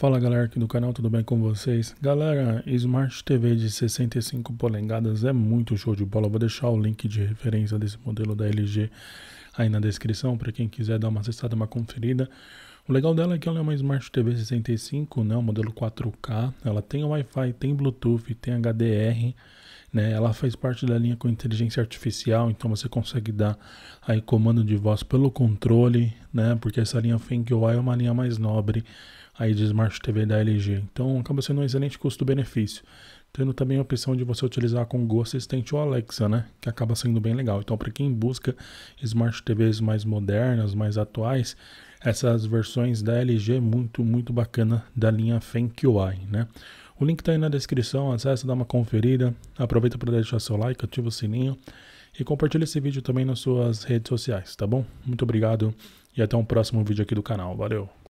Fala galera aqui do canal, tudo bem com vocês? Galera, Smart TV de 65 polegadas é muito show de bola. vou deixar o link de referência desse modelo da LG aí na descrição para quem quiser dar uma acessada, uma conferida. O legal dela é que ela é uma Smart TV 65, né, o modelo 4K. Ela tem Wi-Fi, tem Bluetooth, tem HDR né? Ela faz parte da linha com inteligência artificial, então você consegue dar aí comando de voz pelo controle, né? porque essa linha Think UI é uma linha mais nobre aí de Smart TV da LG. Então acaba sendo um excelente custo-benefício. Tendo também a opção de você utilizar com o Go Assistente ou Alexa, né? Que acaba sendo bem legal. Então, para quem busca Smart TVs mais modernas, mais atuais, essas versões da LG é muito, muito bacana da linha Think UI, né? O link está aí na descrição, acessa, dá uma conferida, aproveita para deixar seu like, ativa o sininho e compartilha esse vídeo também nas suas redes sociais, tá bom? Muito obrigado e até um próximo vídeo aqui do canal. Valeu!